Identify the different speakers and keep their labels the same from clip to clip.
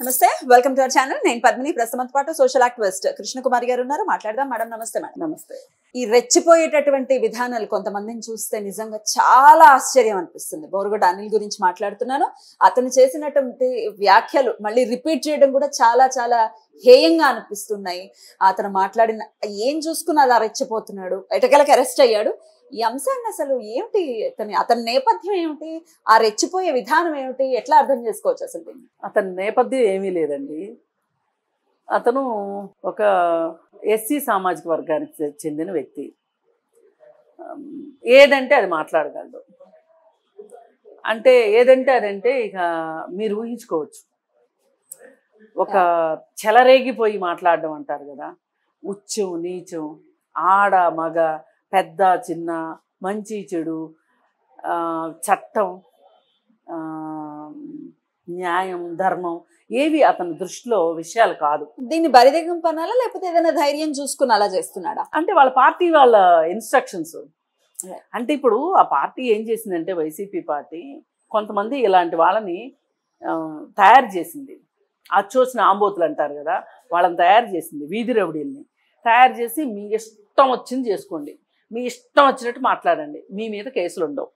Speaker 1: నమస్తే welcome to our channel నేను పద్మిని ప్రస్తుతంతో పాటు సోషల్ యాక్టివిస్ట్ కృష్ణకుమారి గారు ఉన్నారు మాట్లాడదాం మేడం నమస్తే మేడం నమస్తే ఈ రెచ్చిపోయేటటువంటి విధానాలు కొంతమందిని చూస్తే నిజంగా చాలా ఆశ్చర్యం అనిపిస్తుంది బోరుగడ్డ అనిల్ గురించి మాట్లాడుతున్నాను అతను చేసినటువంటి వ్యాఖ్యలు మళ్ళీ రిపీట్ చేయడం కూడా చాలా చాలా హేయంగా అనిపిస్తున్నాయి అతను మాట్లాడిన ఏం చూసుకుని అలా రెచ్చిపోతున్నాడు ఎటకలకి అరెస్ట్ అయ్యాడు ఈ అంశాన్ని అసలు ఏమిటి అతని అతని నేపథ్యం ఏమిటి ఆ రెచ్చిపోయే విధానం ఏమిటి
Speaker 2: ఎట్లా అర్థం చేసుకోవచ్చు అసలు దీన్ని అతని నేపథ్యం ఏమీ లేదండి అతను ఒక ఎస్సీ సామాజిక వర్గానికి చెందిన వ్యక్తి ఏదంటే అది మాట్లాడగలడు అంటే ఏదంటే అదంటే ఇక మీరు ఊహించుకోవచ్చు ఒక చెలరేగిపోయి మాట్లాడడం అంటారు కదా ఉచ్చం నీచం ఆడ మగ పెద్ద చిన్న మంచి చెడు చట్టం న్యాయం ధర్మం ఏవి అతని దృష్టిలో విషయాలు కాదు దీన్ని బరిదగం పనాలా లేకపోతే ఏదైనా ధైర్యం చూసుకుని అలా చేస్తున్నాడా అంటే వాళ్ళ పార్టీ వాళ్ళ ఇన్స్ట్రక్షన్స్ అంటే ఇప్పుడు ఆ పార్టీ ఏం చేసిందంటే వైసీపీ పార్టీ కొంతమంది ఇలాంటి వాళ్ళని తయారు చేసింది అచ్చోసిన ఆంబోతులు అంటారు కదా వాళ్ళని తయారు చేసింది వీధి రెవడీల్ని తయారు చేసి మీ ఇష్టం వచ్చింది చేసుకోండి మీ ఇష్టం వచ్చినట్టు మాట్లాడండి మీ మీద కేసులు ఉండవు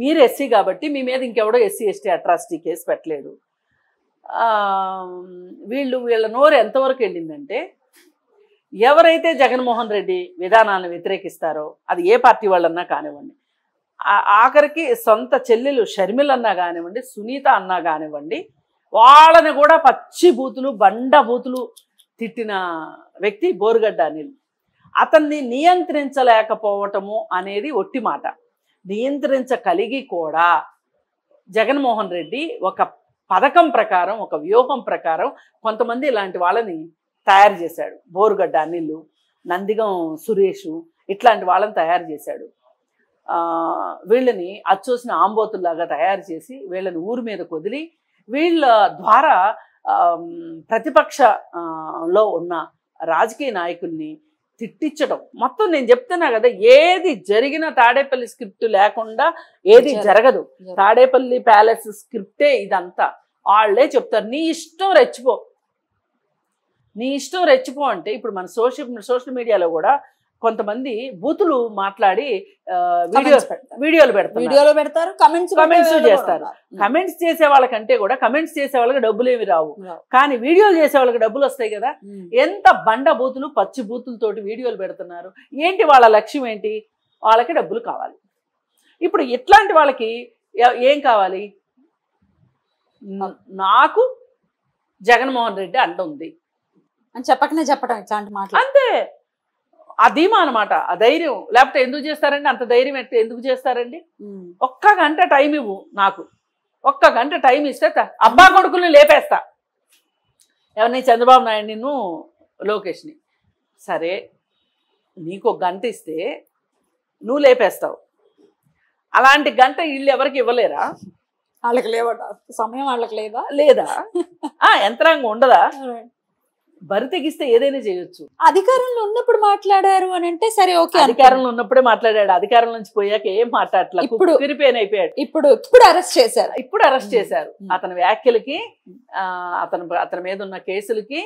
Speaker 2: మీరు ఎస్సీ కాబట్టి మీ మీద ఇంకెవడో ఎస్సీ ఎస్టీ అట్రాసిటీ కేసు పెట్టలేదు వీళ్ళు వీళ్ళ నోరు ఎంతవరకు వెళ్ళిందంటే ఎవరైతే జగన్మోహన్ రెడ్డి విధానాన్ని వ్యతిరేకిస్తారో అది ఏ పార్టీ వాళ్ళన్నా కానివ్వండి ఆఖరికి సొంత చెల్లెలు షర్మిలన్నా కానివ్వండి సునీత అన్నా కానివ్వండి వాళ్ళని కూడా పచ్చి బూతులు బండ బూతులు తిట్టిన వ్యక్తి బోరుగడ్డ అనిల్ అతన్ని నియంత్రించలేకపోవటము అనేది ఒట్టి మాట నియంత్రించగలిగి కూడా జగన్మోహన్ రెడ్డి ఒక పథకం ప్రకారం ఒక వ్యూహం ప్రకారం కొంతమంది ఇలాంటి వాళ్ళని తయారు చేశాడు బోరుగడ్డ అనిల్ నందిగం సురేష్ ఇట్లాంటి వాళ్ళని తయారు చేశాడు వీళ్ళని అచ్చోసిన ఆంబోతుల్లాగా తయారు చేసి వీళ్ళని ఊరి మీద కొదిలి వీళ్ళ ద్వారా ప్రతిపక్షలో ఉన్న రాజకీయ నాయకుల్ని తిట్టించడం మొత్తం నేను చెప్తున్నా కదా ఏది జరిగిన తాడేపల్లి స్క్రిప్ట్ లేకుండా ఏది జరగదు తాడేపల్లి ప్యాలెస్ స్క్రిప్టే ఇదంతా వాళ్ళే చెప్తారు నీ ఇష్టం రెచ్చిపో నీ ఇష్టం రెచ్చిపో అంటే ఇప్పుడు మన సోషల్ సోషల్ మీడియాలో కూడా కొంతమంది బూతులు మాట్లాడి వీడియోలు పెడతారు వీడియోలు పెడతారు కమెంట్స్ కమెంట్స్ చేస్తారు కమెంట్స్ చేసే వాళ్ళకంటే కూడా కమెంట్స్ చేసే వాళ్ళకి డబ్బులు ఏమి రావు కానీ వీడియోలు చేసే వాళ్ళకి డబ్బులు వస్తాయి కదా ఎంత బండ బూతులు పచ్చి బూతులతోటి వీడియోలు పెడుతున్నారు ఏంటి వాళ్ళ లక్ష్యం ఏంటి వాళ్ళకి డబ్బులు కావాలి ఇప్పుడు ఇట్లాంటి వాళ్ళకి ఏం కావాలి నాకు జగన్మోహన్ రెడ్డి అంటుంది ఉంది అని చెప్పకనే చెప్పడం ఇట్లాంటి మాట అంతే ఆ ధీమా అనమాట ఆ ధైర్యం లేకపోతే ఎందుకు చేస్తారండి అంత ధైర్యం ఎందుకు చేస్తారండి ఒక్క గంట టైం ఇవ్వు నాకు ఒక్క గంట టైం ఇస్తే అబ్బా కొడుకుల్ని లేపేస్తా ఎవరిని చంద్రబాబు నాయుడు నిన్ను లోకేష్ని సరే నీకు ఒక గంట ఇస్తే నువ్వు లేపేస్తావు అలాంటి గంట వీళ్ళు ఎవరికి ఇవ్వలేరా
Speaker 1: వాళ్ళకి లేవట సమయం వాళ్ళకి లేదా
Speaker 2: లేదా యంత్రాంగం ఉండదా బరి తెగిస్తే ఏదైనా చేయొచ్చు అధికారంలో ఉన్నప్పుడు మాట్లాడారు అని అంటే సరే ఓకే అధికారంలో ఉన్నప్పుడే మాట్లాడాడు అధికారం నుంచి పోయాక ఏం మాట్లాడలేదు ఇప్పుడు విరిపోయిన అయిపోయాడు ఇప్పుడు ఇప్పుడు అరెస్ట్ చేశారు ఇప్పుడు అరెస్ట్ చేశారు అతని వ్యాఖ్యలకి అతను అతని మీద ఉన్న కేసులకి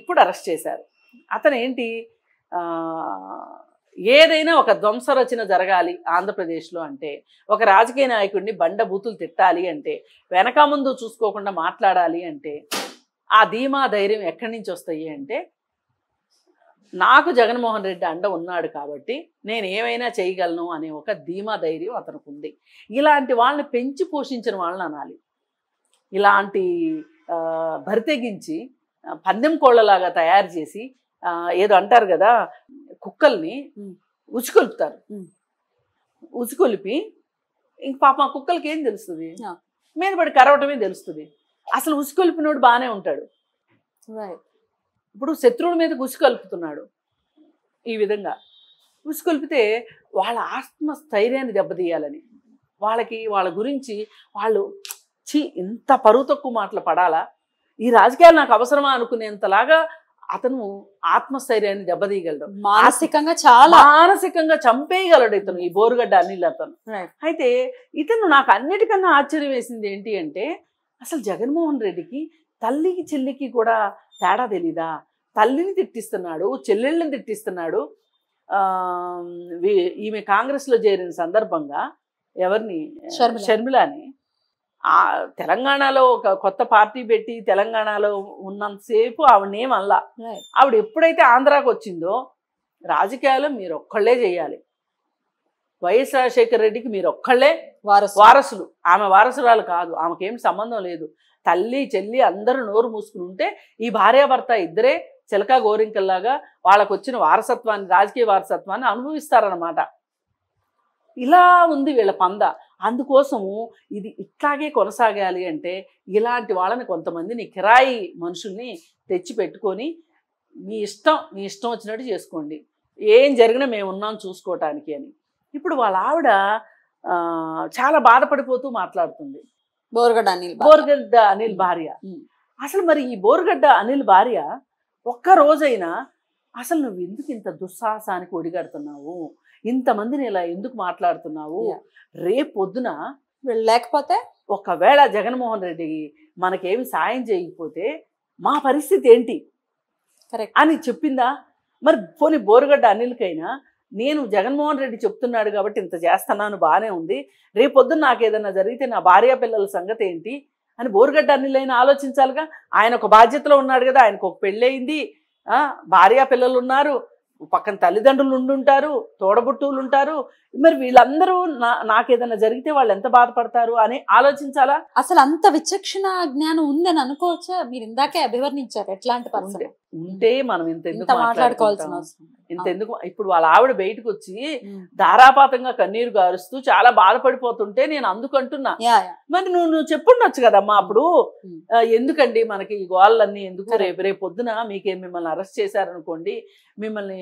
Speaker 2: ఇప్పుడు అరెస్ట్ చేశారు అతను ఏంటి ఏదైనా ఒక ధ్వంస రచన జరగాలి ఆంధ్రప్రదేశ్లో అంటే ఒక రాజకీయ నాయకుడిని బండబూతులు తిట్టాలి అంటే వెనక ముందు చూసుకోకుండా మాట్లాడాలి అంటే ఆ ధీమా ధైర్యం ఎక్కడి నుంచి వస్తాయి అంటే నాకు జగన్మోహన్ రెడ్డి అండ ఉన్నాడు కాబట్టి నేను ఏమైనా చేయగలను అనే ఒక ధీమా ధైర్యం అతనికి ఉంది ఇలాంటి వాళ్ళని పెంచి పోషించిన వాళ్ళని అనాలి ఇలాంటి భరితెగించి పందెం కోళ్ళలాగా తయారు చేసి ఏదో అంటారు కదా కుక్కల్ని ఉచుకొలుపుతారు ఉచుకొలిపి ఇంక పాప కుక్కలకి ఏం తెలుస్తుంది మీద పడి కరవటమే తెలుస్తుంది అసలు ఉసుకొలిపినోడు బాగానే ఉంటాడు ఇప్పుడు శత్రువుల మీద ఉసుకొలుపుతున్నాడు ఈ విధంగా ఉసుకొలిపితే వాళ్ళ ఆత్మ స్థైర్యాన్ని దెబ్బతీయాలని వాళ్ళకి వాళ్ళ గురించి వాళ్ళు ఛీ ఇంత పరువు తక్కువ మాటలు పడాలా ఈ రాజకీయాలు నాకు అవసరమా అనుకునేంతలాగా అతను ఆత్మస్థైర్యాన్ని దెబ్బతీయగలడు మానసికంగా చాలా మానసికంగా చంపేయగలడు ఇతను ఈ బోరుగడ్డ అనిల్ అతను అయితే ఇతను నాకు అన్నిటికన్నా ఆశ్చర్యం వేసింది ఏంటి అంటే అసలు జగన్మోహన్ రెడ్డికి తల్లికి చెల్లికి కూడా తేడా తెలీదా తల్లిని తిట్టిస్తున్నాడు చెల్లెళ్ళని తిట్టిస్తున్నాడు ఈమె కాంగ్రెస్లో చేరిన సందర్భంగా ఎవరిని షర్మిలాని తెలంగాణలో ఒక కొత్త పార్టీ పెట్టి తెలంగాణలో ఉన్నంతసేపు ఆవిడ అల్లా ఆవిడ ఎప్పుడైతే ఆంధ్రాకి వచ్చిందో రాజకీయాలు మీరు ఒక్కళ్ళే చేయాలి వైఎస్ రాజశేఖర రెడ్డికి మీరు ఒక్కళ్ళే వారసులు ఆమె వారసురాలు కాదు ఆమెకేం సంబంధం లేదు తల్లి చెల్లి అందరూ నోరు మూసుకుని ఉంటే ఈ భార్యాభర్త ఇద్దరే చిలక గోరింకల్లాగా వాళ్ళకు వచ్చిన వారసత్వాన్ని రాజకీయ వారసత్వాన్ని అనుభవిస్తారనమాట ఇలా ఉంది వీళ్ళ పంద అందుకోసము ఇది ఇట్లాగే కొనసాగాలి అంటే ఇలాంటి వాళ్ళని కొంతమందిని కిరాయి మనుషుల్ని తెచ్చి పెట్టుకొని మీ ఇష్టం మీ ఇష్టం వచ్చినట్టు చేసుకోండి ఏం జరిగినా మేము ఉన్నాం చూసుకోవటానికి అని ఇప్పుడు వాళ్ళ ఆవిడ చాలా బాధపడిపోతూ మాట్లాడుతుంది బోర్గడ్డ అనిల్ బోర్గడ్డ అనిల్ భార్య అసలు మరి ఈ బోర్గడ్డ అనిల్ భార్య ఒక్క రోజైనా అసలు నువ్వు ఎందుకు ఇంత దుస్సాహసానికి ఒడిగడుతున్నావు ఇంతమందిని ఇలా ఎందుకు మాట్లాడుతున్నావు రేపొద్దున లేకపోతే ఒకవేళ జగన్మోహన్ రెడ్డి మనకేమి సాయం చేయకపోతే మా పరిస్థితి ఏంటి అని చెప్పిందా మరి పోనీ బోరుగడ్డ అనిల్కైనా నేను జగన్మోహన్ రెడ్డి చెప్తున్నాడు కాబట్టి ఇంత చేస్తున్నాను బాగానే ఉంది రేపొద్దున నాకు ఏదైనా జరిగితే నా భార్యా పిల్లల సంగతి ఏంటి అని బోరుగడ్డ అన్నిలైనా ఆలోచించాలిగా ఆయన ఒక బాధ్యతలో ఉన్నాడు కదా ఆయనకు ఒక పెళ్ళయింది భార్య పిల్లలు ఉన్నారు పక్కన తల్లిదండ్రులు ఉండుంటారు తోడబుట్టువులు ఉంటారు మరి వీళ్ళందరూ నా నాకేదైనా జరిగితే వాళ్ళు ఎంత బాధపడతారు అని ఆలోచించాలా అసలు అంత విచక్షణ జ్ఞానం ఉందని అనుకోవచ్చా మీరు ఇందాకే అభివర్ణించారు ఎట్లాంటి పర్సన్ ఉంటే మనం ఇంత ఎందుకు మాట్లాడుకోవాల్సిన ఇంత ఎందుకు ఇప్పుడు వాళ్ళ ఆవిడ బయటకు వచ్చి ధారాపాతంగా కన్నీరు గారుస్తూ చాలా బాధపడిపోతుంటే నేను అందుకంటున్నా మరి నువ్వు నువ్వు చెప్పుండొచ్చు కదమ్మా అప్పుడు ఎందుకండి మనకి ఈ గోళ్ళన్నీ ఎందుకు రేపు రేపు పొద్దున మీకేం మిమ్మల్ని అరెస్ట్ చేశారనుకోండి మిమ్మల్ని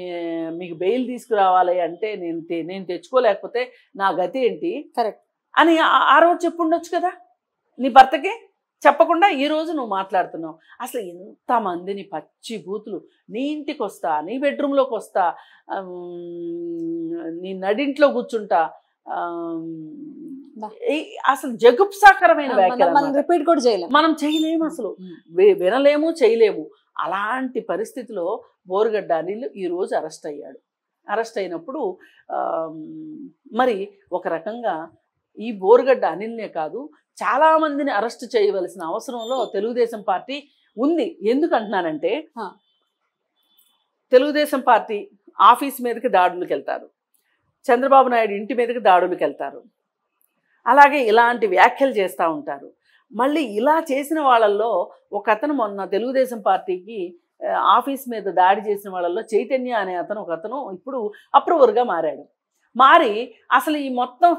Speaker 2: మీకు బెయిల్ తీసుకురావాలి అంటే నేను నేను తెచ్చుకోలేకపోతే నా గతి ఏంటి అని ఆ రోజు చెప్పుండొచ్చు కదా నీ భర్తకి చెప్పకుండా ఈరోజు నువ్వు మాట్లాడుతున్నావు అసలు ఎంతమందిని పచ్చి బూతులు నీ ఇంటికి వస్తా నీ బెడ్రూమ్లోకి వస్తా నీ నడింట్లో కూర్చుంటా అసలు జగుప్సాకరమైన రిపీట్ కూడా చేయలేము మనం చేయలేము అసలు వినలేము చేయలేము అలాంటి పరిస్థితిలో బోరుగడ్డ అనిల్ ఈరోజు అరెస్ట్ అయ్యాడు అరెస్ట్ అయినప్పుడు మరి ఒక రకంగా ఈ బోరుగడ్డ అనిల్నే కాదు చాలామందిని అరెస్ట్ చేయవలసిన అవసరంలో తెలుగుదేశం పార్టీ ఉంది ఎందుకంటున్నానంటే తెలుగుదేశం పార్టీ ఆఫీస్ మీదకి దాడులకు వెళ్తారు చంద్రబాబు నాయుడు ఇంటి మీదకి దాడులకు వెళ్తారు అలాగే ఇలాంటి వ్యాఖ్యలు చేస్తూ ఉంటారు మళ్ళీ ఇలా చేసిన వాళ్ళల్లో ఒక అతను మొన్న తెలుగుదేశం పార్టీకి ఆఫీస్ మీద దాడి చేసిన వాళ్ళల్లో చైతన్య అనే అతను ఒక అతను ఇప్పుడు అప్రూవర్గా మారాడు మారి అసలు ఈ మొత్తం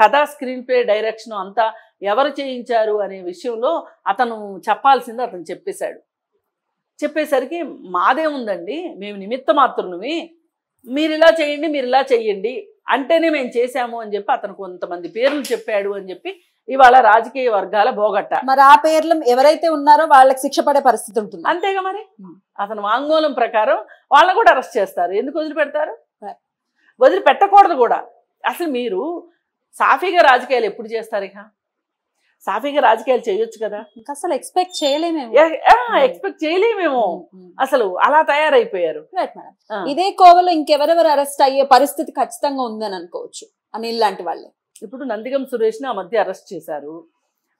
Speaker 2: కథ స్క్రీన్ ప్లే డైరెక్షన్ అంతా ఎవరు చేయించారు అనే విషయంలో అతను చెప్పాల్సింది అతను చెప్పేశాడు చెప్పేసరికి మాదే ఉందండి మేము నిమిత్త మాత్రమే మీరు ఇలా చేయండి మీరు ఇలా చేయండి అంటేనే మేము చేశాము అని చెప్పి అతను కొంతమంది పేర్లు చెప్పాడు అని చెప్పి ఇవాళ రాజకీయ వర్గాల బోగట్ట
Speaker 1: మరి ఆ పేర్లు ఎవరైతే ఉన్నారో వాళ్ళకి శిక్ష పడే పరిస్థితి ఉంటుంది అంతేగా
Speaker 2: మరి అతను వాంగ్మూలం ప్రకారం వాళ్ళని కూడా అరెస్ట్ చేస్తారు ఎందుకు వదిలిపెడతారు వదిలిపెట్టకూడదు కూడా అసలు మీరు సాఫీగా రాజకీయాలు ఎప్పుడు చేస్తారు ఇక సాఫీగా రాజకీయాలు చేయొచ్చు కదా అసలు ఎక్స్పెక్ట్ చేయలేమేమో ఎక్స్పెక్ట్ చేయలేమేమో అసలు అలా తయారైపోయారు ఇదే
Speaker 1: కోవలో ఇంకెవరెవరు అరెస్ట్ అయ్యే పరిస్థితి
Speaker 2: ఖచ్చితంగా ఉందని అనుకోవచ్చు అని ఇలాంటి వాళ్ళే ఇప్పుడు నందిగం ని ఆ మధ్య అరెస్ట్ చేశారు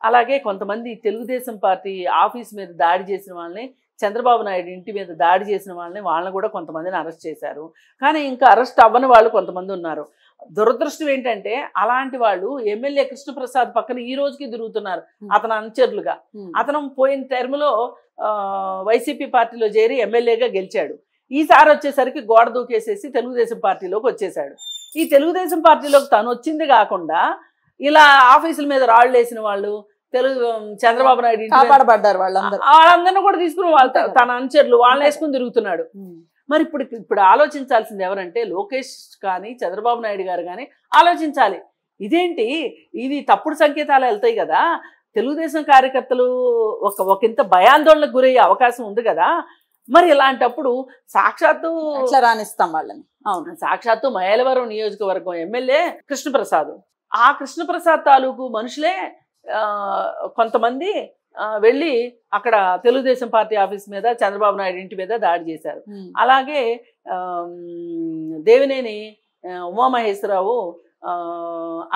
Speaker 2: అలాగే కొంతమంది తెలుగుదేశం పార్టీ ఆఫీస్ మీద దాడి చేసిన వాళ్ళని చంద్రబాబు నాయుడు ఇంటి మీద దాడి చేసిన వాళ్ళని వాళ్ళని కూడా కొంతమందిని అరెస్ట్ చేశారు కానీ ఇంకా అరెస్ట్ అవ్వని వాళ్ళు కొంతమంది ఉన్నారు దురదృష్టం ఏంటంటే అలాంటి వాళ్ళు ఎమ్మెల్యే కృష్ణప్రసాద్ పక్కన ఈ రోజుకి తిరుగుతున్నారు అతను అనుచరులుగా అతను పోయిన టైంలో వైసీపీ పార్టీలో చేరి ఎమ్మెల్యేగా గెలిచాడు ఈసారి వచ్చేసరికి గోడ దూకేసేసి తెలుగుదేశం పార్టీలోకి వచ్చేసాడు ఈ తెలుగుదేశం పార్టీలోకి తను వచ్చింది కాకుండా ఇలా ఆఫీసుల మీద రాళ్ళు వేసిన వాళ్ళు తెలుగు చంద్రబాబు నాయుడు కాపాడబడ్డారు వాళ్ళందరూ వాళ్ళందరినీ కూడా తీసుకుని వాళ్ళ తన అనుచరులు వాళ్ళని వేసుకుని తిరుగుతున్నాడు మరి ఇప్పుడు ఇప్పుడు ఆలోచించాల్సింది ఎవరంటే లోకేష్ కానీ చంద్రబాబు నాయుడు గారు కానీ ఆలోచించాలి ఇదేంటి ఇది తప్పుడు సంకేతాలు వెళ్తాయి కదా తెలుగుదేశం కార్యకర్తలు ఒక ఇంత భయాందోళనకు గురయ్యే అవకాశం ఉంది కదా మరి ఇలాంటప్పుడు సాక్షాత్తు రాణిస్తాం వాళ్ళని అవును సాక్షాత్తు మయలవరం నియోజకవర్గం ఎమ్మెల్యే కృష్ణప్రసాద్ ఆ కృష్ణప్రసాద్ తాలూకు మనుషులే కొంతమంది వెళ్ళి అక్కడ తెలుగుదేశం పార్టీ ఆఫీస్ మీద చంద్రబాబు నాయుడు ఇంటి మీద దాడి చేశారు అలాగే దేవినేని ఉమామహేశ్వరరావు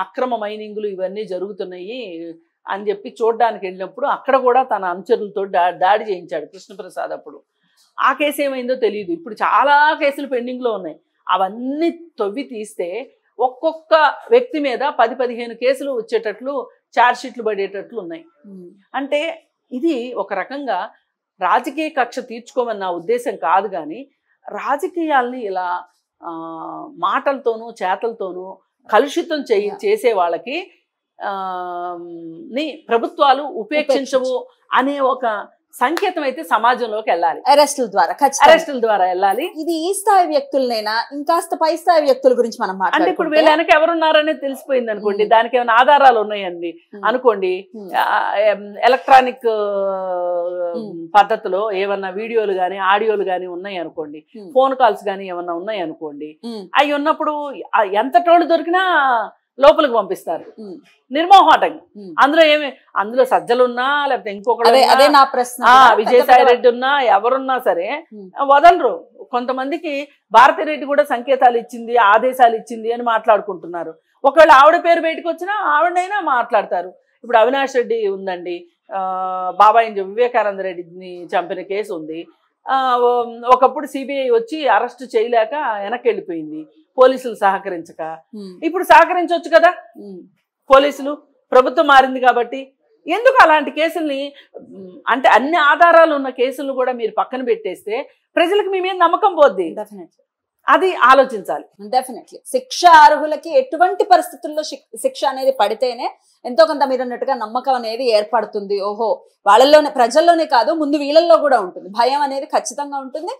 Speaker 2: అక్రమ మైనింగ్లు ఇవన్నీ జరుగుతున్నాయి అని చెప్పి చూడడానికి వెళ్ళినప్పుడు అక్కడ కూడా తన అనుచరులతో దాడి చేయించాడు కృష్ణప్రసాద్ అప్పుడు ఆ కేసు ఏమైందో తెలియదు ఇప్పుడు చాలా కేసులు పెండింగ్లో ఉన్నాయి అవన్నీ తవ్వి తీస్తే ఒక్కొక్క వ్యక్తి మీద పది పదిహేను కేసులు వచ్చేటట్లు ఛార్జ్షీట్లు పడేటట్లు ఉన్నాయి అంటే ఇది ఒక రకంగా రాజకీయ కక్ష తీర్చుకోమని నా ఉద్దేశం కాదు కానీ రాజకీయాల్ని ఇలా మాటలతోనూ చేతలతోనూ కలుషితం చేయి చేసే వాళ్ళకి ని ప్రభుత్వాలు ఉపేక్షించవు అనే ఒక సంకేతం అయితే సమాజంలోకి వెళ్ళాలి
Speaker 1: అరెస్టుల ద్వారా అరెస్టుల ద్వారా వెళ్ళాలి ఇది ఈ స్థాయి వ్యక్తులనైనా ఇంకాస్త పై స్థాయి వ్యక్తుల గురించి మనం అంటే ఇప్పుడు వీళ్ళ వెనక
Speaker 2: ఎవరున్నారనేది తెలిసిపోయింది అనుకోండి దానికి ఏమైనా ఆధారాలు ఉన్నాయండి అనుకోండి ఎలక్ట్రానిక్ పద్ధతిలో ఏమన్నా వీడియోలు గానీ ఆడియోలు గానీ ఉన్నాయి అనుకోండి ఫోన్ కాల్స్ కానీ ఏమన్నా ఉన్నాయి అనుకోండి అవి ఉన్నప్పుడు ఎంత టోళ్ళు దొరికినా లోపలికి పంపిస్తారు నిర్మోహాటం అందులో ఏమి అందులో సజ్జలున్నా లేకపోతే ఇంకొకటి అదే నా ప్రశ్న విజయసాయి రెడ్డి ఉన్నా ఎవరున్నా సరే వదలరు కొంతమందికి రెడ్డి కూడా సంకేతాలు ఇచ్చింది ఆదేశాలు ఇచ్చింది అని మాట్లాడుకుంటున్నారు ఒకవేళ ఆవిడ పేరు బయటకు వచ్చినా ఆవిడైనా మాట్లాడతారు ఇప్పుడు అవినాష్ రెడ్డి ఉందండి బాబాయ్ వివేకానంద రెడ్డిని చంపిన కేసు ఉంది ఒకప్పుడు సిబిఐ వచ్చి అరెస్ట్ చేయలేక వెనక్కి వెళ్ళిపోయింది పోలీసులు సహకరించక ఇప్పుడు సహకరించవచ్చు కదా పోలీసులు ప్రభుత్వం మారింది కాబట్టి ఎందుకు అలాంటి కేసుల్ని అంటే అన్ని ఆధారాలు ఉన్న కేసులను కూడా మీరు పక్కన పెట్టేస్తే ప్రజలకు మీ మీద నమ్మకం పోద్ది డెఫినెట్లీ అది ఆలోచించాలి డెఫినెట్లీ
Speaker 1: శిక్ష అర్హులకి ఎటువంటి పరిస్థితుల్లో శిక్ష అనేది పడితేనే ఎంతో కొంత మీరు అన్నట్టుగా నమ్మకం అనేది ఏర్పడుతుంది ఓహో వాళ్ళలోనే ప్రజల్లోనే కాదు ముందు వీళ్ళల్లో కూడా ఉంటుంది భయం అనేది ఖచ్చితంగా ఉంటుంది